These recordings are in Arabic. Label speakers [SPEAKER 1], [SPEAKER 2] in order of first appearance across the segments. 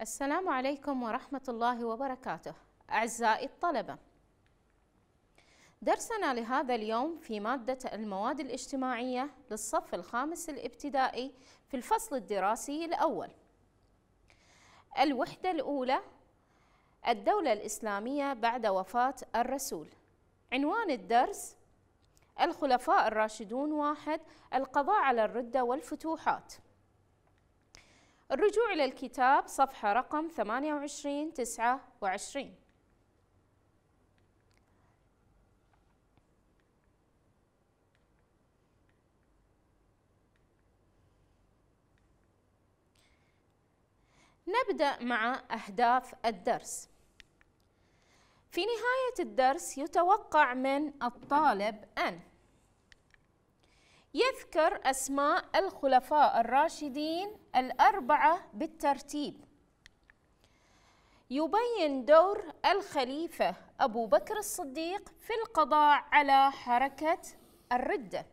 [SPEAKER 1] السلام عليكم ورحمة الله وبركاته أعزائي الطلبة درسنا لهذا اليوم في مادة المواد الاجتماعية للصف الخامس الابتدائي في الفصل الدراسي الأول الوحدة الأولى الدولة الإسلامية بعد وفاة الرسول عنوان الدرس الخلفاء الراشدون واحد القضاء على الردة والفتوحات الرجوع إلى الكتاب صفحة رقم 28 29 نبدأ مع أهداف الدرس في نهاية الدرس يتوقع من الطالب أن يذكر أسماء الخلفاء الراشدين الأربعة بالترتيب يبين دور الخليفة أبو بكر الصديق في القضاء على حركة الردة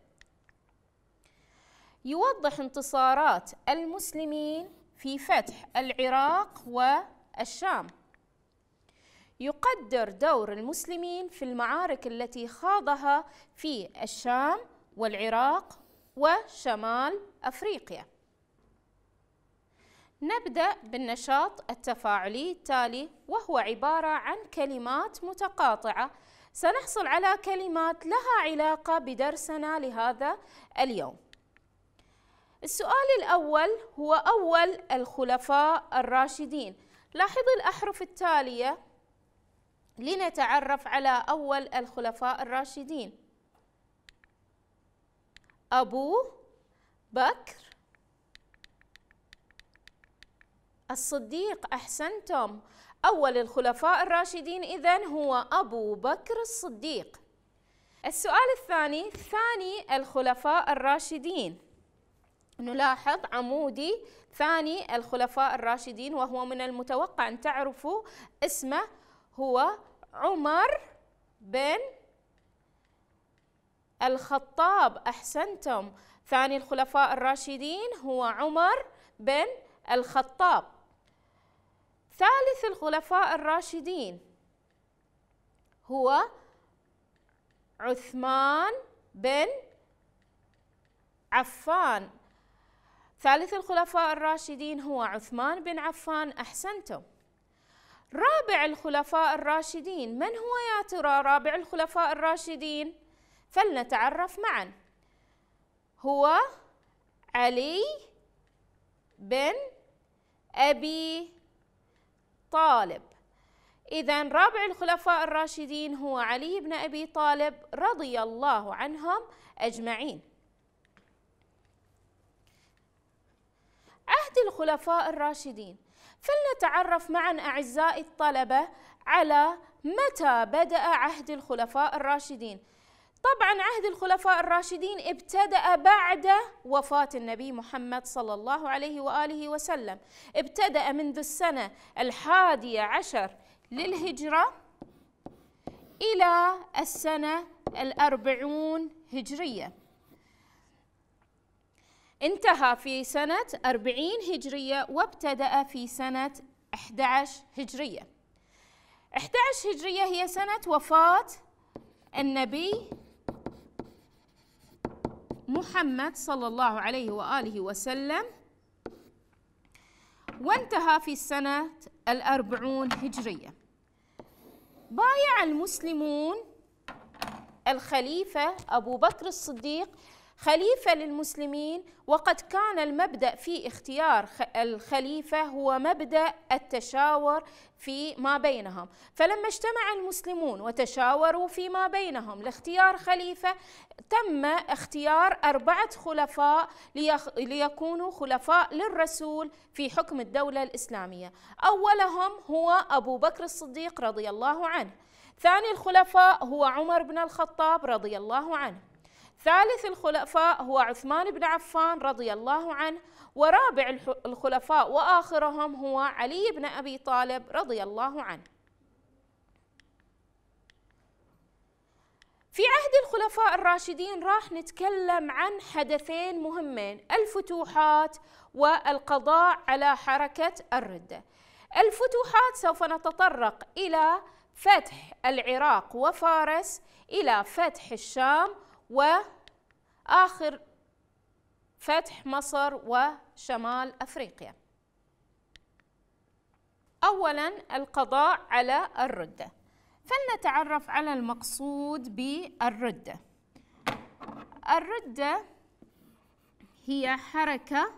[SPEAKER 1] يوضح انتصارات المسلمين في فتح العراق والشام يقدر دور المسلمين في المعارك التي خاضها في الشام والعراق وشمال أفريقيا نبدأ بالنشاط التفاعلي التالي وهو عبارة عن كلمات متقاطعة سنحصل على كلمات لها علاقة بدرسنا لهذا اليوم السؤال الأول هو أول الخلفاء الراشدين لاحظ الأحرف التالية لنتعرف على أول الخلفاء الراشدين أبو بكر الصديق أحسنتم أول الخلفاء الراشدين إذا هو أبو بكر الصديق السؤال الثاني ثاني الخلفاء الراشدين نلاحظ عمودي ثاني الخلفاء الراشدين وهو من المتوقع أن تعرفوا اسمه هو عمر بن الخطاب أحسنتم ثاني الخلفاء الراشدين هو عمر بن الخطاب ثالث الخلفاء الراشدين هو عثمان بن عفان ثالث الخلفاء الراشدين هو عثمان بن عفان أحسنتم رابع الخلفاء الراشدين من هو يا ترى رابع الخلفاء الراشدين فلنتعرف معا هو علي بن أبي طالب إذا رابع الخلفاء الراشدين هو علي بن أبي طالب رضي الله عنهم أجمعين عهد الخلفاء الراشدين فلنتعرف معا أعزائي الطلبة على متى بدأ عهد الخلفاء الراشدين طبعا عهد الخلفاء الراشدين ابتدأ بعد وفاة النبي محمد صلى الله عليه وآله وسلم ابتدأ منذ السنة الحادية عشر للهجرة إلى السنة الأربعون هجرية انتهى في سنة أربعين هجرية وابتدأ في سنة 11 هجرية 11 هجرية هي سنة وفاة النبي محمد صلى الله عليه وآله وسلم وانتهى في السنة الأربعون هجرية بايع المسلمون الخليفة أبو بكر الصديق خليفة للمسلمين وقد كان المبدأ في اختيار الخليفة هو مبدأ التشاور في ما بينهم فلما اجتمع المسلمون وتشاوروا فيما بينهم لاختيار خليفة تم اختيار أربعة خلفاء ليكونوا خلفاء للرسول في حكم الدولة الإسلامية أولهم هو أبو بكر الصديق رضي الله عنه ثاني الخلفاء هو عمر بن الخطاب رضي الله عنه ثالث الخلفاء هو عثمان بن عفان رضي الله عنه ورابع الخلفاء وآخرهم هو علي بن أبي طالب رضي الله عنه في عهد الخلفاء الراشدين راح نتكلم عن حدثين مهمين الفتوحات والقضاء على حركة الردة الفتوحات سوف نتطرق إلى فتح العراق وفارس إلى فتح الشام وآخر فتح مصر وشمال أفريقيا أولا القضاء على الردة فلنتعرف على المقصود بالردة الردة هي حركة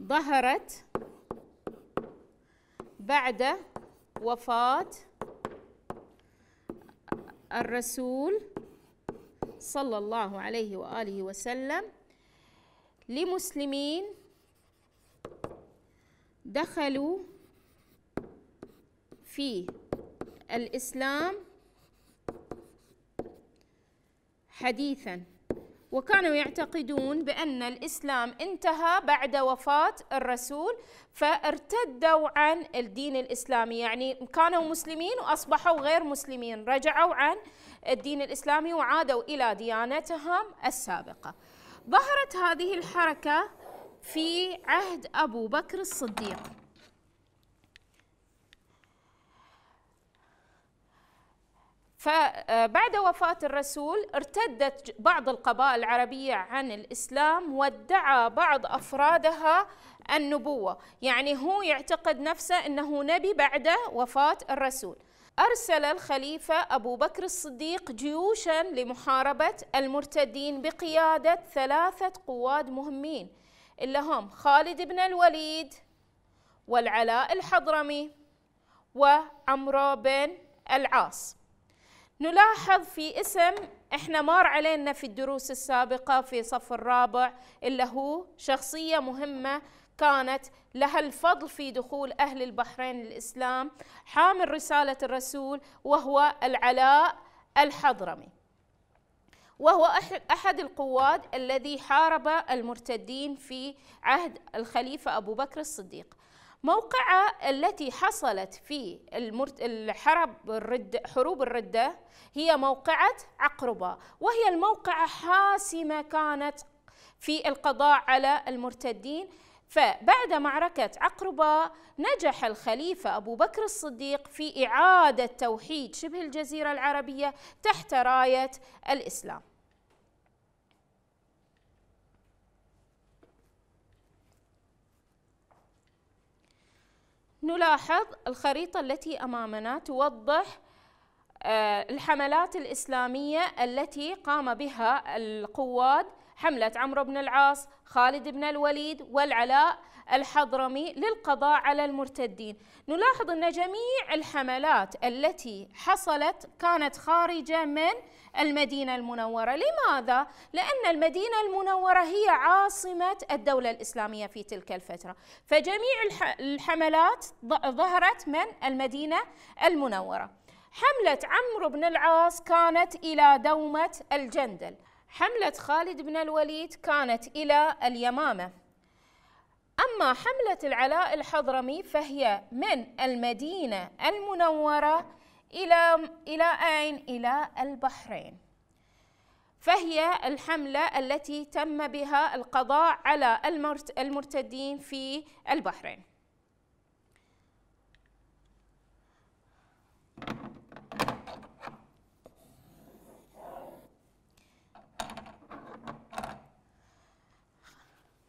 [SPEAKER 1] ظهرت بعد وفاة الرسول صلى الله عليه وآله وسلم لمسلمين دخلوا في الإسلام حديثا وكانوا يعتقدون بأن الإسلام انتهى بعد وفاة الرسول فارتدوا عن الدين الإسلامي يعني كانوا مسلمين وأصبحوا غير مسلمين رجعوا عن الدين الإسلامي وعادوا إلى ديانتهم السابقة ظهرت هذه الحركة في عهد أبو بكر الصديق فبعد وفاة الرسول ارتدت بعض القبائل العربية عن الإسلام وادعى بعض أفرادها النبوة يعني هو يعتقد نفسه أنه نبي بعد وفاة الرسول أرسل الخليفة أبو بكر الصديق جيوشا لمحاربة المرتدين بقيادة ثلاثة قواد مهمين اللي هم خالد بن الوليد والعلاء الحضرمي وعمرو بن العاص نلاحظ في اسم احنا مار علينا في الدروس السابقة في صف الرابع اللي هو شخصية مهمة كانت لها الفضل في دخول أهل البحرين للإسلام حامل رسالة الرسول وهو العلاء الحضرمي وهو أحد القواد الذي حارب المرتدين في عهد الخليفة أبو بكر الصديق موقعة التي حصلت في الحرب الرد حروب الردة هي موقعة عقربة وهي الموقعة حاسمة كانت في القضاء على المرتدين فبعد معركة عقربة نجح الخليفة أبو بكر الصديق في إعادة توحيد شبه الجزيرة العربية تحت راية الإسلام نلاحظ الخريطة التي أمامنا توضح آه، الحملات الإسلامية التي قام بها القواد حملة عمرو بن العاص خالد بن الوليد والعلاء الحضرمي للقضاء على المرتدين نلاحظ أن جميع الحملات التي حصلت كانت خارجة من المدينة المنورة لماذا؟ لأن المدينة المنورة هي عاصمة الدولة الإسلامية في تلك الفترة فجميع الحملات ظهرت من المدينة المنورة حملة عمرو بن العاص كانت إلى دومة الجندل حملة خالد بن الوليد كانت إلى اليمامة أما حملة العلاء الحضرمي فهي من المدينة المنورة إلى إلى أين؟ إلى البحرين. فهي الحملة التي تم بها القضاء على المرتدين في البحرين.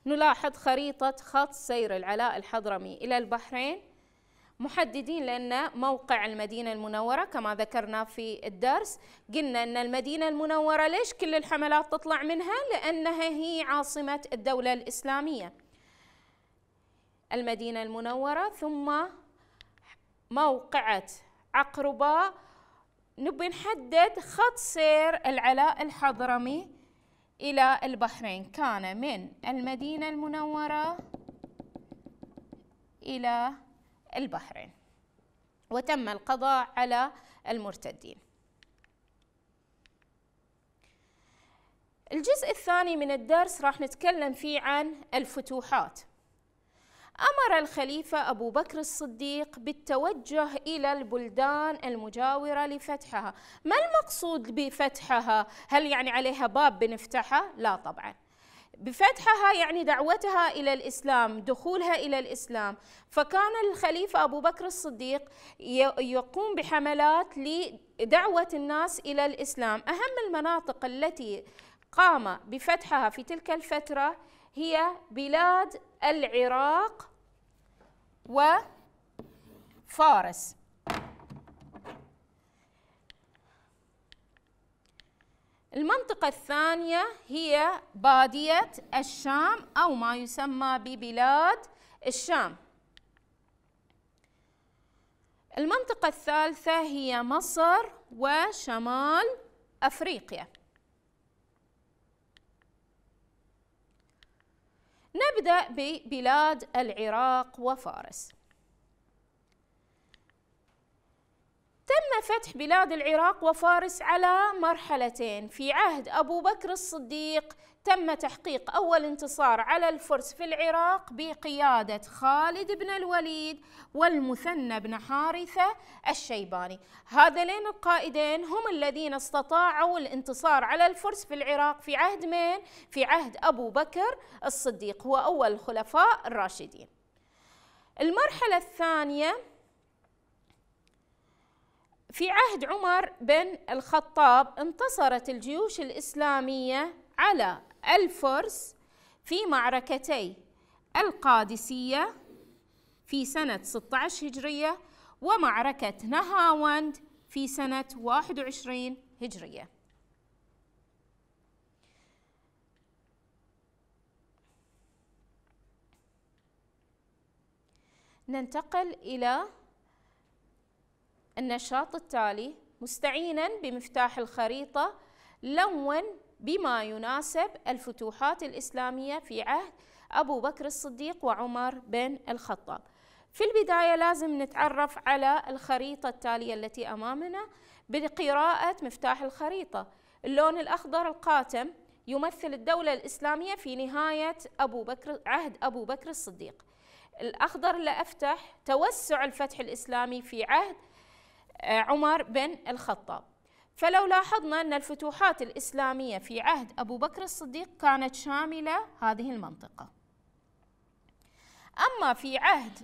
[SPEAKER 1] نلاحظ خريطة خط سير العلاء الحضرمي إلى البحرين محددين لنا موقع المدينة المنورة كما ذكرنا في الدرس قلنا أن المدينة المنورة ليش كل الحملات تطلع منها لأنها هي عاصمة الدولة الإسلامية المدينة المنورة ثم موقعة عقرباء نبي نحدد خط سير العلاء الحضرمي إلى البحرين كان من المدينة المنورة إلى البحرين وتم القضاء على المرتدين الجزء الثاني من الدرس راح نتكلم فيه عن الفتوحات أمر الخليفة أبو بكر الصديق بالتوجه إلى البلدان المجاورة لفتحها ما المقصود بفتحها؟ هل يعني عليها باب بنفتحها؟ لا طبعاً بفتحها يعني دعوتها إلى الإسلام دخولها إلى الإسلام فكان الخليفة أبو بكر الصديق يقوم بحملات لدعوة الناس إلى الإسلام أهم المناطق التي قام بفتحها في تلك الفترة هي بلاد العراق وفارس المنطقة الثانية هي بادية الشام أو ما يسمى ببلاد الشام المنطقة الثالثة هي مصر وشمال أفريقيا نبدأ ببلاد العراق وفارس تم فتح بلاد العراق وفارس على مرحلتين في عهد أبو بكر الصديق تم تحقيق أول انتصار على الفرس في العراق بقيادة خالد بن الوليد والمثنى بن حارثة الشيباني هذين القائدين هم الذين استطاعوا الانتصار على الفرس في العراق في عهد من؟ في عهد أبو بكر الصديق هو أول الخلفاء الراشدين المرحلة الثانية في عهد عمر بن الخطاب انتصرت الجيوش الإسلامية على الفرس في معركتي القادسية في سنة 16 هجرية ومعركة نهاوند في سنة 21 هجرية ننتقل إلى النشاط التالي مستعينا بمفتاح الخريطة لون بما يناسب الفتوحات الإسلامية في عهد أبو بكر الصديق وعمر بن الخطاب في البداية لازم نتعرف على الخريطة التالية التي أمامنا بقراءة مفتاح الخريطة اللون الأخضر القاتم يمثل الدولة الإسلامية في نهاية أبو بكر عهد أبو بكر الصديق الأخضر اللي أفتح توسع الفتح الإسلامي في عهد آه، عمر بن الخطاب فلو لاحظنا أن الفتوحات الإسلامية في عهد أبو بكر الصديق كانت شاملة هذه المنطقة أما في عهد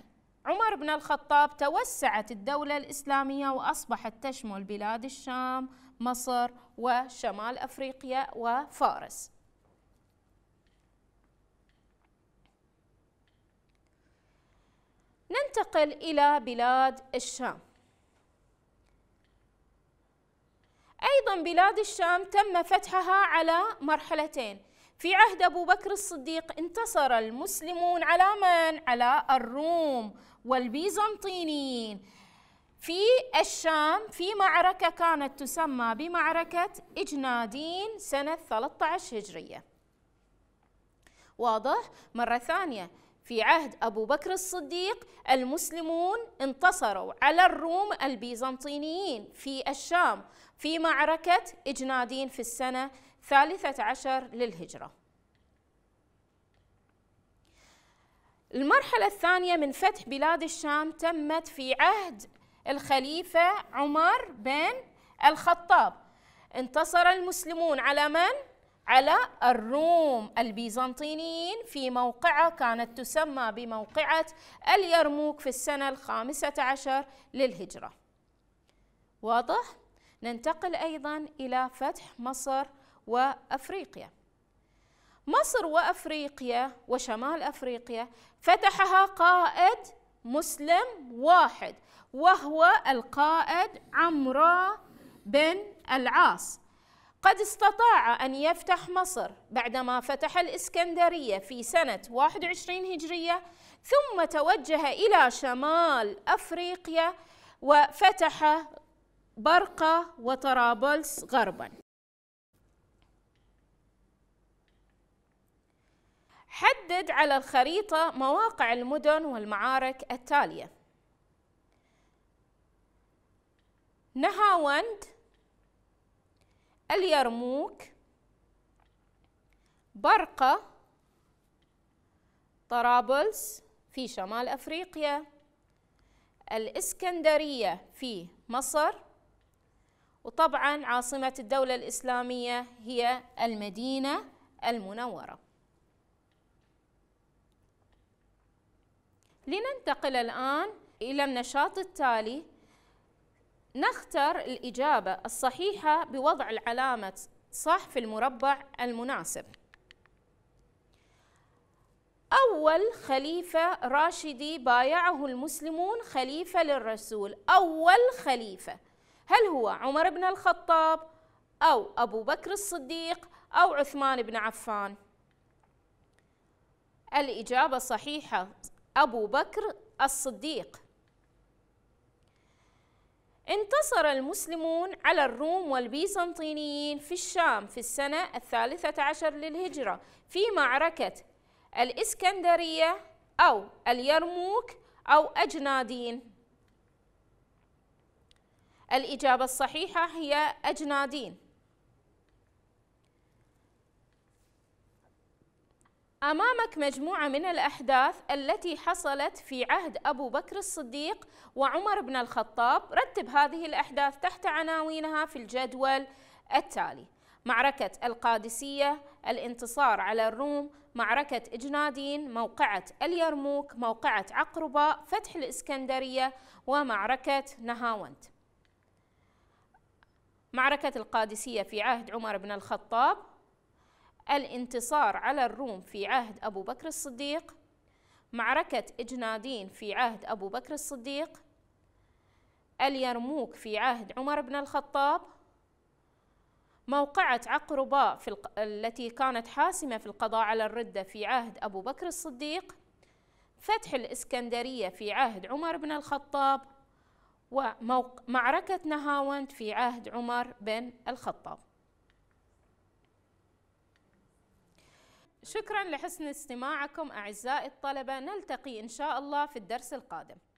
[SPEAKER 1] عمر بن الخطاب توسعت الدولة الإسلامية وأصبحت تشمل بلاد الشام مصر وشمال أفريقيا وفارس ننتقل إلى بلاد الشام أيضا بلاد الشام تم فتحها على مرحلتين في عهد أبو بكر الصديق انتصر المسلمون على من؟ على الروم والبيزنطينيين في الشام في معركة كانت تسمى بمعركة إجنادين سنة 13 هجرية واضح؟ مرة ثانية في عهد أبو بكر الصديق المسلمون انتصروا على الروم البيزنطيين في الشام في معركة إجنادين في السنة 13 للهجرة المرحلة الثانية من فتح بلاد الشام تمت في عهد الخليفة عمر بن الخطاب انتصر المسلمون على من؟ على الروم البيزنطيين في موقعة كانت تسمى بموقعة اليرموك في السنة الخامسة عشر للهجرة واضح؟ ننتقل أيضا إلى فتح مصر وأفريقيا مصر وأفريقيا وشمال أفريقيا فتحها قائد مسلم واحد وهو القائد عمرو بن العاص قد استطاع أن يفتح مصر بعدما فتح الإسكندرية في سنة 21 هجرية ثم توجه إلى شمال أفريقيا وفتح برقة وطرابلس غربا حدد على الخريطة مواقع المدن والمعارك التالية نهاوند اليرموك برقة طرابلس في شمال أفريقيا الإسكندرية في مصر وطبعا عاصمة الدولة الإسلامية هي المدينة المنورة لننتقل الآن إلى النشاط التالي نختر الإجابة الصحيحة بوضع العلامة صح في المربع المناسب أول خليفة راشدي بايعه المسلمون خليفة للرسول أول خليفة هل هو عمر بن الخطاب أو أبو بكر الصديق أو عثمان بن عفان الإجابة صحيحة أبو بكر الصديق انتصر المسلمون على الروم والبيزنطيين في الشام في السنة الثالثة عشر للهجرة في معركة الإسكندرية أو اليرموك أو أجنادين الإجابة الصحيحة هي أجنادين أمامك مجموعة من الأحداث التي حصلت في عهد أبو بكر الصديق وعمر بن الخطاب رتب هذه الأحداث تحت عناوينها في الجدول التالي معركة القادسية الانتصار على الروم معركة إجنادين موقعة اليرموك موقعة عقرباء فتح الإسكندرية ومعركة نهاوند معركة القادسية في عهد عمر بن الخطاب الانتصار على الروم في عهد أبو بكر الصديق معركة إجنادين في عهد أبو بكر الصديق اليرموك في عهد عمر بن الخطاب موقعة عقرباء في الق... التي كانت حاسمة في القضاء على الردة في عهد أبو بكر الصديق فتح الإسكندرية في عهد عمر بن الخطاب ومعركة نهاوند في عهد عمر بن الخطاب شكرا لحسن استماعكم أعزائي الطلبة نلتقي إن شاء الله في الدرس القادم